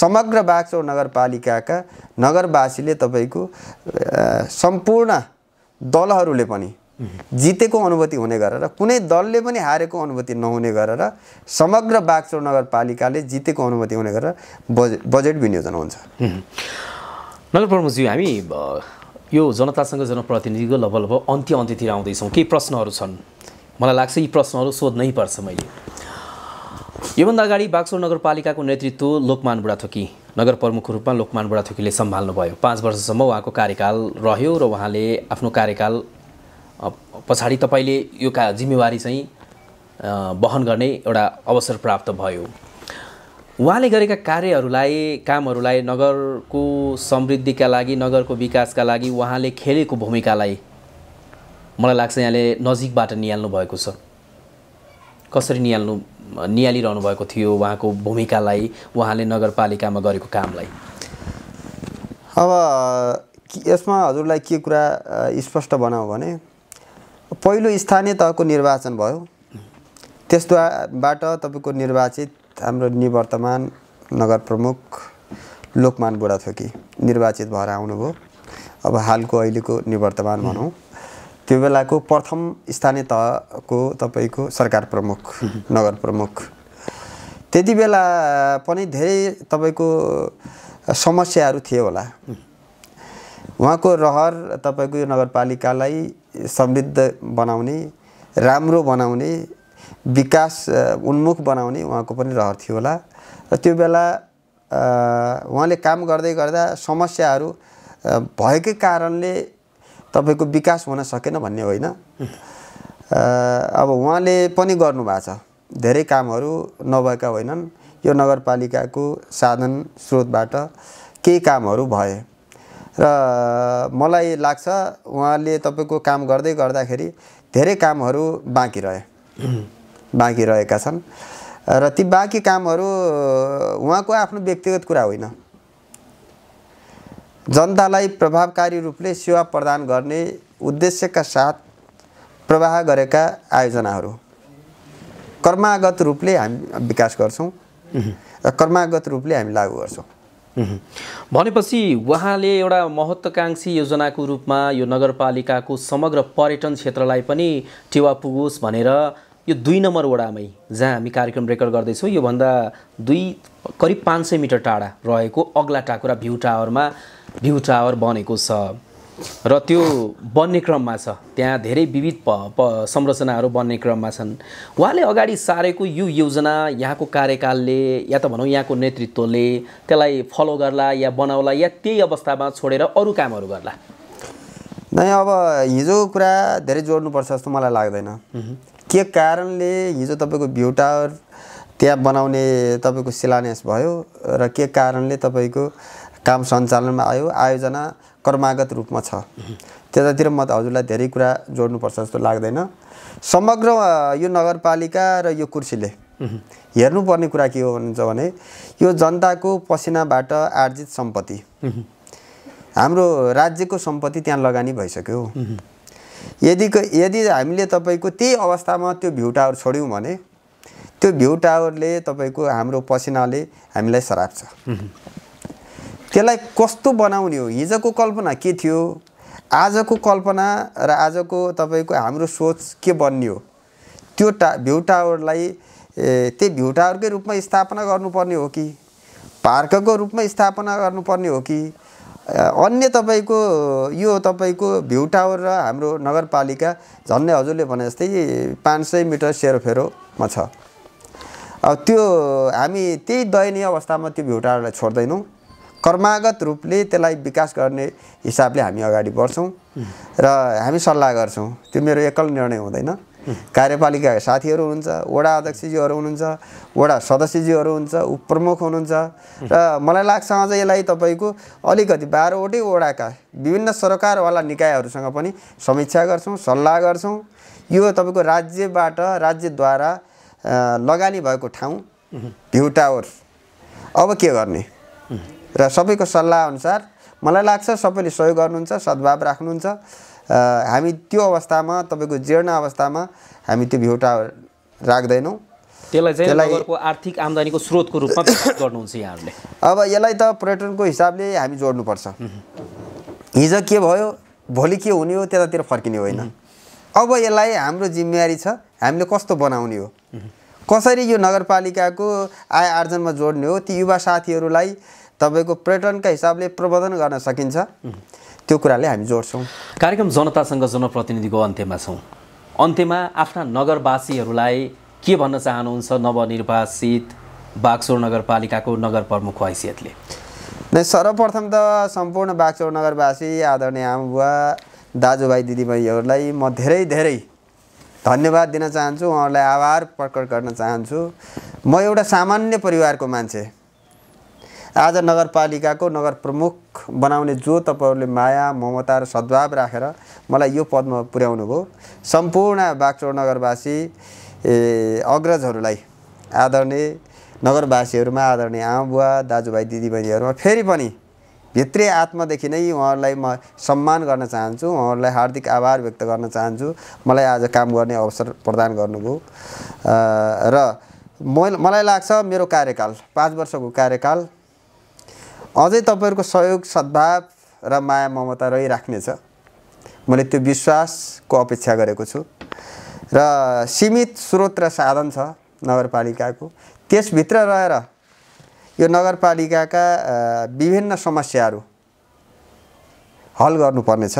समग्र बागचौर नगरपालिकाका नगरवासीले तपाईँको सम्पूर्ण दलहरूले पनि जितेको अनुभूति हुने गरेर कुनै दलले पनि हारेको अनुभूति नहुने गरेर समग्र बागचोर नगरपालिकाले जितेको अनुभूति हुने गरेर बजे बजेट विनियोजन हुन्छ नगर प्रमुखज्यू हामी यो जनतासँग जनप्रतिनिधिको लगभग लगभग अन्त्य अन्त्यतिर आउँदैछौँ केही प्रश्नहरू छन् मलाई लाग्छ यी प्रश्नहरू सोध्नै पर्छ मैले योभन्दा अगाडि बागसोर नगरपालिकाको नेतृत्व लोकमान बुढाथोकी नगर प्रमुखको रूपमा लोकमान बुढाथोकीले सम्हाल्नुभयो पाँच वर्षसम्म उहाँको कार्यकाल रह्यो र उहाँले आफ्नो कार्यकाल पछाडि तपाईँले यो का जिम्मेवारी चाहिँ वहन गर्ने एउटा अवसर प्राप्त भयो उहाँले गरेका कार्यहरूलाई कामहरूलाई नगरको समृद्धिका लागि नगरको विकासका लागि उहाँले खेलेको भूमिकालाई मलाई लाग्छ यहाँले नजिकबाट निहाल्नु भएको छ कसरी निहाल्नु निहालिरहनु भएको थियो उहाँको भूमिकालाई उहाँले नगरपालिकामा गरेको कामलाई अब यसमा हजुरलाई के कुरा स्पष्ट बनाऊ भने पहिलो स्थानीय तहको निर्वाचन भयो त्यसद्वाराबाट तपाईँको निर्वाचित हाम्रो निवर्तमान नगर प्रमुख लोकमान बुढाथोकी निर्वाचित भएर आउनुभयो अब हालको अहिलेको निवर्तमान भनौँ त्यो बेलाको प्रथम स्थानीय तहको तपाईँको सरकार प्रमुख नगर प्रमुख त्यति बेला पनि धेरै तपाईँको समस्याहरू थिए होला उहाँको रहर तपाईँको यो नगरपालिकालाई समृद्ध बनाउने राम्रो बनाउने विकास उन्मुख बनाउने उहाँको पनि रहर थियो होला र त्यो बेला उहाँले काम गर्दै गर्दा समस्याहरू भएकै कारणले तपाईँको विकास हुन सकेन भन्ने होइन अब उहाँले पनि गर्नुभएको छ धेरै कामहरू नभएका होइनन् यो नगरपालिकाको साधन स्रोतबाट केही कामहरू भए र मलाई लाग्छ उहाँले तपाईँको काम गर्दै गर्दाखेरि धेरै कामहरू बाँकी रहे बाँकी रहेका छन् र ती बाँकी कामहरू उहाँको आफ्नो व्यक्तिगत कुरा होइन जनतालाई प्रभावकारी रूपले सेवा प्रदान गर्ने उद्देश्यका साथ प्रवाह गरेका आयोजनाहरू कर्मागत रूपले हामी विकास गर्छौँ र कर्मागत रूपले हामी लागू गर्छौँ भनेपछि उहाँले एउटा महत्त्वकांक्षी योजनाको रूपमा यो नगरपालिकाको समग्र पर्यटन क्षेत्रलाई पनि टेवा पुगोस् भनेर यो दुई नम्बर वडामै जहाँ हामी कार्यक्रम रेकर्ड गर्दैछौँ योभन्दा दुई करिब पाँच सय मिटर टाढा रहेको अग्ला टाकुरा भ्यू टावरमा भ्यू टावर बनेको छ र त्यो बन्ने क्रममा छ त्यहाँ धेरै विविध प प संरचनाहरू बन्ने क्रममा छन् उहाँले अगाडि सारेको यो योजना यहाँको कार्यकालले या त भनौँ यहाँको नेतृत्वले त्यसलाई फलो गर्ला या बनाउला या त्यही अवस्थामा छोडेर अरू कामहरू गर्ला नै अब हिजो कुरा धेरै जोड्नुपर्छ जस्तो मलाई लाग्दैन के कारणले हिजो तपाईँको भ्यू टावर त्यहाँ बनाउने तपाईँको शिलान्यास भयो र के कारणले तपाईँको काम सञ्चालनमा आयो आयोजना कर्मागत रूपमा छ त्यतातिर म त हजुरलाई धेरै कुरा जोड्नुपर्छ जस्तो लाग्दैन समग्र यो नगरपालिका र यो कुर्सीले हेर्नुपर्ने कुरा के हो भन्नुहुन्छ भने यो जनताको पसिनाबाट आर्जित सम्पत्ति हाम्रो राज्यको सम्पत्ति त्यहाँ लगानी भइसक्यो यदि यदि हामीले तपाईँको त्यही अवस्थामा त्यो भ्यू टावर छोड्यौँ भने त्यो भ्यू टावरले तपाईँको हाम्रो पसिनाले हामीलाई सराप्छ त्यसलाई कस्तो बनाउने हो हिजोको कल्पना के थियो आजको कल्पना र आजको तपाईँको हाम्रो सोच के बन्ने हो त्यो टा भ्यू टावरलाई त्यही भ्यू टावरकै रूपमा स्थापना गर्नुपर्ने हो कि पार्कको रूपमा स्थापना गर्नुपर्ने हो कि अन्य तपाईँको यो तपाईँको भ्यू टावर र हाम्रो नगरपालिका झन्डै हजुरले भने जस्तै पाँच सय मिटर सेरोफेरोमा छ अब त्यो हामी त्यही दयनीय अवस्थामा त्यो भ्यू टावरलाई छोड्दैनौँ कर्मागत रूपले त्यसलाई विकास गर्ने हिसाबले हामी अगाडि बढ्छौँ र हामी सल्लाह गर्छौँ त्यो मेरो एकल निर्णय हुँदैन कार्यपालिका साथीहरू हुनुहुन्छ वडा अध्यक्षज्यूहरू हुनुहुन्छ वडा सदस्यज्यूहरू हुन्छ उपप्रमुख हुनुहुन्छ र मलाई लाग्छ अझ यसलाई तपाईँको अलिकति बाह्रवटै वडाका विभिन्न सरकारवाला निकायहरूसँग पनि समीक्षा गर्छौँ सल्लाह गर्छौँ यो तपाईँको राज्यबाट राज्यद्वारा लगानी भएको ठाउँ भ्यू टावर अब के गर्ने र सबैको सल्लाह अनुसार मलाई लाग्छ सबैले सहयोग गर्नुहुन्छ सद्भाव राख्नुहुन्छ हामी त्यो अवस्थामा तपाईँको जीर्ण अवस्थामा हामी त्यो भ्युटा राख्दैनौँ त्यसलाई चाहिँ नगरको आर्थिक आम्दानीको स्रोतको रूपमा गर्नुहुन्छ यहाँहरूले अब यसलाई त पर्यटनको हिसाबले हामी जोड्नुपर्छ हिजो के भयो भोलि के हुने हो त्यतातिर फर्किने होइन अब यसलाई हाम्रो जिम्मेवारी छ हामीले कस्तो बनाउने हो कसरी यो नगरपालिकाको आय आर्जनमा जोड्ने हो ती युवा साथीहरूलाई तपाईँको पर्यटनका हिसाबले प्रबन्धन गर्न सकिन्छ त्यो कुराले हामी जोड्छौँ कार्यक्रम जनतासँग जनप्रतिनिधिको अन्त्यमा छौँ अन्त्यमा आफ्ना नगरवासीहरूलाई के भन्न चाहनुहुन्छ नवनिर्वाचित बागचोर नगरपालिकाको नगर प्रमुख हैसियतले सर्वप्रथम त सम्पूर्ण बागचोर नगरवासी आदरणीय आमाबुवा दाजुभाइ दिदीबहिनीहरूलाई म धेरै धेरै धन्यवाद दिन चाहन्छु उहाँहरूलाई आभार प्रकट गर्न चाहन्छु म एउटा सामान्य परिवारको मान्छे आज नगरपालिकाको नगर प्रमुख बनाउने जो तपाईँहरूले माया ममता र सद्भाव राखेर मलाई यो पदमा पुर्याउनु भयो सम्पूर्ण बागचौर नगरवासी अग्रजहरूलाई आदरणीय नगरवासीहरूमा आदरणीय बुवा दाजुभाइ दिदीबहिनीहरूमा फेरि पनि भित्रै आत्मादेखि नै उहाँहरूलाई म सम्मान गर्न चाहन्छु उहाँहरूलाई हार्दिक आभार व्यक्त गर्न चाहन्छु मलाई आज काम गर्ने अवसर प्रदान गर्नुभयो र मलाई लाग्छ मेरो कार्यकाल पाँच वर्षको कार्यकाल अझै तपाईँहरूको सहयोग सद्भाव र माया ममता रहिराख्नेछ मैले त्यो विश्वासको अपेक्षा गरेको छु र सीमित स्रोत र साधन छ नगरपालिकाको त्यसभित्र रहेर यो नगरपालिकाका विभिन्न समस्याहरू हल गर्नुपर्नेछ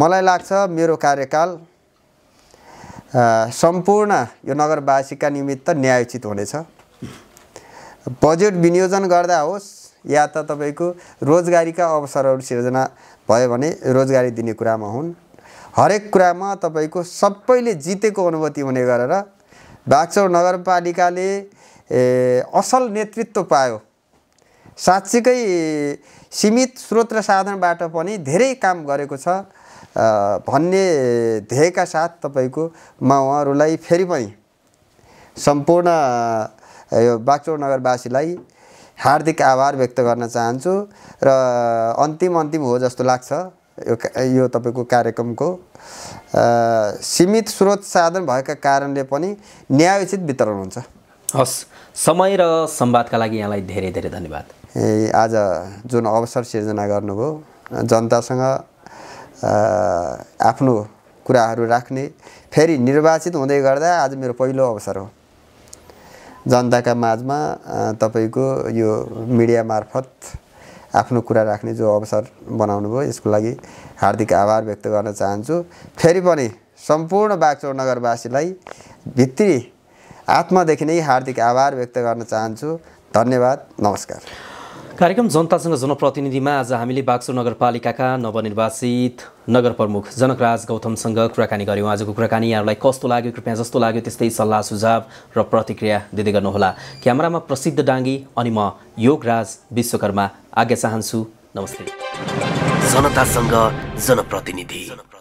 मलाई लाग्छ मेरो कार्यकाल सम्पूर्ण यो नगरवासीका निमित्त न्यायोचित हुनेछ बजेट विनियोजन गर्दा होस् या त तपाईँको रोजगारीका अवसरहरू सिर्जना भयो भने रोजगारी दिने कुरामा हुन् हरेक कुरामा तपाईँको सबैले जितेको अनुभूति हुने गरेर बागचौर नगरपालिकाले असल नेतृत्व पायो साँच्चीकै सीमित स्रोत र साधनबाट पनि धेरै काम गरेको छ भन्ने ध्येयका साथ तपाईँको म उहाँहरूलाई फेरि पनि सम्पूर्ण यो बागचौर नगरवासीलाई हार्दिक आभार व्यक्त गर्न चाहन्छु र अन्तिम अन्तिम हो जस्तो लाग्छ यो यो तपाईँको कार्यक्रमको सीमित स्रोत साधन भएका कारणले पनि न्यायोचित वितरण हुन्छ हस् समय र संवादका लागि यहाँलाई धेरै धेरै धन्यवाद ए आज जुन अवसर सिर्जना गर्नुभयो जनतासँग आफ्नो कुराहरू राख्ने फेरि निर्वाचित हुँदै गर्दा आज मेरो पहिलो अवसर हो जनताका माझमा तपाईँको यो मिडिया मार्फत आफ्नो कुरा राख्ने जो अवसर बनाउनु भयो यसको लागि हार्दिक आभार व्यक्त गर्न चाहन्छु फेरि पनि सम्पूर्ण बागचौर नगरवासीलाई भित्री आत्मादेखि नै हार्दिक आभार व्यक्त गर्न चाहन्छु धन्यवाद नमस्कार कार्यक्रम जनतासँग जनप्रतिनिधिमा आज हामीले बाक्सु नगरपालिकाका नवनिर्वाचित नगर प्रमुख जनकराज गौतमसँग कुराकानी गऱ्यौँ आजको कुराकानी यहाँहरूलाई कस्तो लाग्यो कृपया जस्तो लाग्यो त्यस्तै सल्लाह सुझाव र प्रतिक्रिया दिँदै गर्नुहोला क्यामरामा प्रसिद्ध डाङ्गी अनि म योगराज विश्वकर्मा आज्ञा चाहन्छु नमस्ते जनतासँग जनप्रतिनिधि